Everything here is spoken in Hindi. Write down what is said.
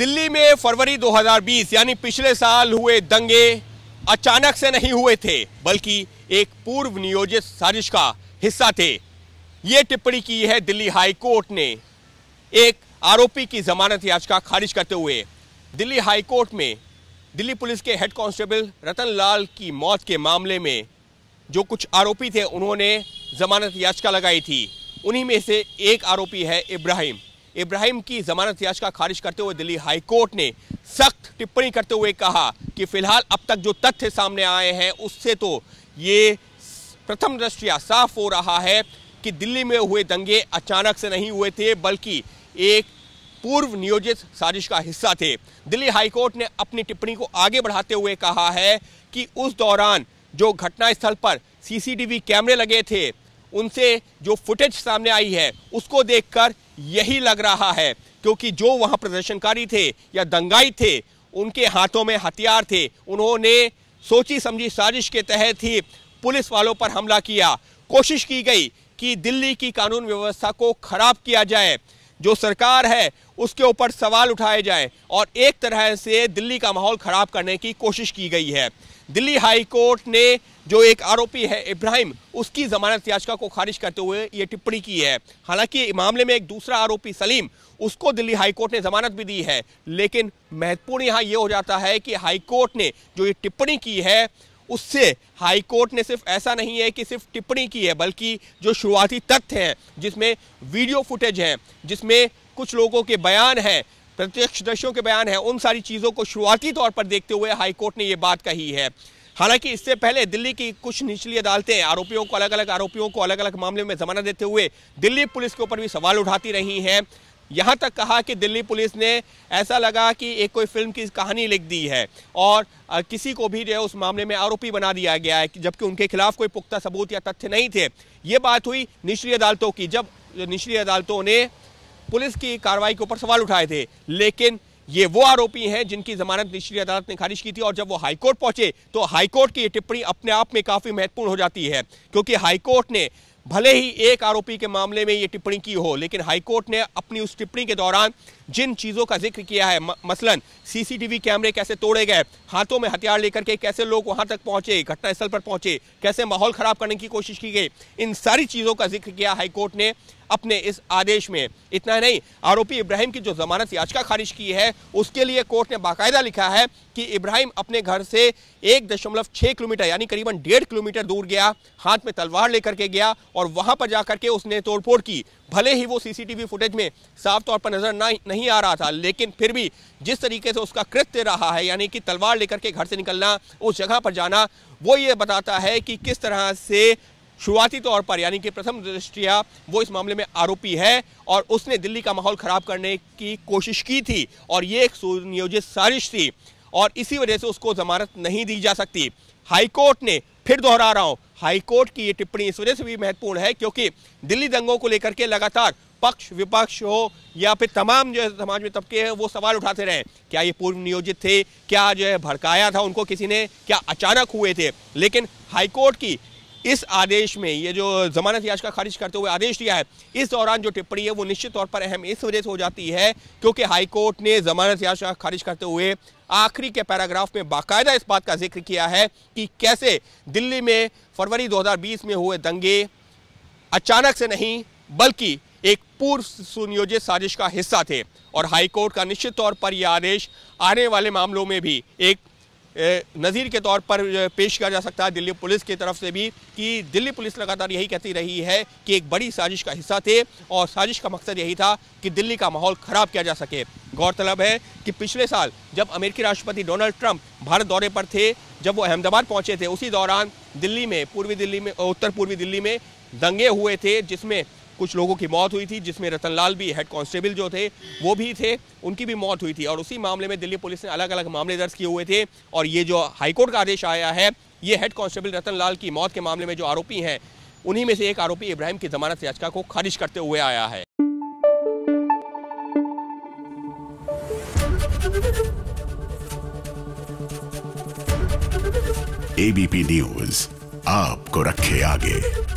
दिल्ली में फरवरी 2020 यानी पिछले साल हुए दंगे अचानक से नहीं हुए थे बल्कि एक पूर्व नियोजित साजिश का हिस्सा थे ये टिप्पणी की है दिल्ली हाई कोर्ट ने एक आरोपी की जमानत याचिका खारिज करते हुए दिल्ली हाई कोर्ट में दिल्ली पुलिस के हेड कांस्टेबल रतन लाल की मौत के मामले में जो कुछ आरोपी थे उन्होंने जमानत याचिका लगाई थी उन्हीं में से एक आरोपी है इब्राहिम इब्राहिम की जमानत याचिका खारिज करते हुए दिल्ली हाईकोर्ट ने सख्त टिप्पणी करते हुए कहा कि फिलहाल अब तक जो तथ्य सामने आए हैं उससे तो ये प्रथम दृष्टिया साफ हो रहा है कि दिल्ली में हुए दंगे अचानक से नहीं हुए थे बल्कि एक पूर्व नियोजित साजिश का हिस्सा थे दिल्ली हाईकोर्ट ने अपनी टिप्पणी को आगे बढ़ाते हुए कहा है कि उस दौरान जो घटनास्थल पर सीसीटीवी कैमरे लगे थे उनसे जो फुटेज सामने आई है उसको देखकर यही लग रहा है क्योंकि जो वहां प्रदर्शनकारी थे या दंगाई थे उनके हाथों में हथियार थे उन्होंने सोची समझी साजिश के तहत ही पुलिस वालों पर हमला किया कोशिश की गई कि दिल्ली की कानून व्यवस्था को खराब किया जाए जो सरकार है उसके ऊपर सवाल उठाए जाए और एक तरह से दिल्ली का माहौल ख़राब करने की कोशिश की गई है दिल्ली हाई कोर्ट ने जो एक आरोपी है इब्राहिम उसकी जमानत याचिका को खारिज करते हुए ये टिप्पणी की है हालांकि मामले में एक दूसरा आरोपी सलीम उसको दिल्ली हाई कोर्ट ने जमानत भी दी है लेकिन महत्वपूर्ण यहाँ ये हो जाता है कि हाई कोर्ट ने जो ये टिप्पणी की है उससे हाईकोर्ट ने सिर्फ ऐसा नहीं है कि सिर्फ टिप्पणी की है बल्कि जो शुरुआती तथ्य हैं जिसमें वीडियो फुटेज हैं जिसमें कुछ लोगों के बयान हैं प्रत्यक्षदर्शियों के बयान हैं उन सारी चीज़ों को शुरुआती तौर पर देखते हुए हाईकोर्ट ने ये बात कही है हालांकि इससे पहले दिल्ली की कुछ निचली अदालतें आरोपियों को अलग अलग आरोपियों को अलग अलग मामले में जमानत देते हुए दिल्ली पुलिस के ऊपर भी सवाल उठाती रही हैं यहाँ तक कहा कि दिल्ली पुलिस ने ऐसा लगा कि एक कोई फिल्म की कहानी लिख दी है और किसी को भी जो है उस मामले में आरोपी बना दिया गया है जबकि उनके खिलाफ कोई पुख्ता सबूत या तथ्य नहीं थे ये बात हुई निचली अदालतों की जब निचली अदालतों ने पुलिस की कार्रवाई के ऊपर सवाल उठाए थे लेकिन ये वो आरोपी हैं जिनकी जमानत निचली अदालत ने खारिज की थी और जब वो हाईकोर्ट पहुंचे तो हाईकोर्ट की ये टिप्पणी अपने आप में काफी महत्वपूर्ण हो जाती है क्योंकि हाईकोर्ट ने भले ही एक आरोपी के मामले में ये टिप्पणी की हो लेकिन हाईकोर्ट ने अपनी उस टिप्पणी के दौरान जिन चीज़ों का जिक्र किया है मसलन सीसीटीवी कैमरे कैसे तोड़े गए हाथों में हथियार लेकर के कैसे लोग वहां तक पहुंचे घटनास्थल पर पहुंचे कैसे माहौल खराब करने की कोशिश की गई इन सारी चीज़ों का जिक्र किया हाईकोर्ट ने अपने इस आदेश में इतना नहीं आरोपी इब्राहिम की जो जमानत याचिका खारिज की है उसके लिए कोर्ट ने बाकायदा लिखा है कि इब्राहिम अपने घर से एक दशमलव छः किलोमीटर यानी करीबन डेढ़ किलोमीटर दूर गया हाथ में तलवार लेकर के गया और वहां पर जाकर के उसने तोड़फोड़ की भले ही वो सीसीटीवी फुटेज में साफ तौर पर नजर नहीं आ रहा था लेकिन फिर भी जिस तरीके से उसका कृत्य रहा है यानी कि तलवार लेकर के घर से निकलना उस जगह पर जाना वो ये बताता है कि किस तरह से शुरुआती तौर पर यानी कि प्रथम दृष्टिया वो इस मामले में आरोपी है और उसने दिल्ली का माहौल ख़राब करने की कोशिश की थी और ये एक सुनियोजित साजिश थी और इसी वजह से उसको जमानत नहीं दी जा सकती हाईकोर्ट ने फिर दोहरा रहा हूं हाईकोर्ट की ये टिप्पणी इस वजह से भी महत्वपूर्ण है क्योंकि दिल्ली दंगों को लेकर के लगातार पक्ष विपक्ष हो या फिर तमाम जो है समाज में तबके हैं वो सवाल उठाते रहे क्या ये पूर्व नियोजित थे क्या जो है भड़काया था उनको किसी ने क्या अचानक हुए थे लेकिन हाईकोर्ट की इस आदेश में ये जो जमानत याचिका खारिज करते हुए आदेश दिया है इस दौरान जो टिप्पणी है वो निश्चित तौर पर अहम इस वजह से हो जाती है क्योंकि हाईकोर्ट ने जमानत याचिका खारिज करते हुए आखिरी के पैराग्राफ में बाकायदा इस बात का जिक्र किया है कि कैसे दिल्ली में फरवरी 2020 में हुए दंगे अचानक से नहीं बल्कि एक पूर्व सुनियोजित साजिश का हिस्सा थे और हाईकोर्ट का निश्चित तौर पर यह आदेश आने वाले मामलों में भी एक नज़ीर के तौर पर पेश किया जा सकता है दिल्ली पुलिस की तरफ से भी कि दिल्ली पुलिस लगातार यही कहती रही है कि एक बड़ी साजिश का हिस्सा थे और साजिश का मकसद यही था कि दिल्ली का माहौल ख़राब किया जा सके गौरतलब है कि पिछले साल जब अमेरिकी राष्ट्रपति डोनाल्ड ट्रंप भारत दौरे पर थे जब वो अहमदाबाद पहुँचे थे उसी दौरान दिल्ली में पूर्वी दिल्ली में उत्तर पूर्वी दिल्ली में दंगे हुए थे जिसमें कुछ लोगों की मौत हुई थी जिसमें रतनलाल भी हेड कांस्टेबल जो थे वो भी थे उनकी भी मौत हुई थी और उसी मामले में दिल्ली पुलिस ने अलग अलग मामले दर्ज किए हुए थे और ये जो हाईकोर्ट का आदेश आया है ये हेड कांस्टेबल रतन की मौत के मामले में जो आरोपी हैं उन्हीं में से एक आरोपी इब्राहिम की जमानत याचिका को खारिज करते हुए आया है एबीपी न्यूज आपको रखे आगे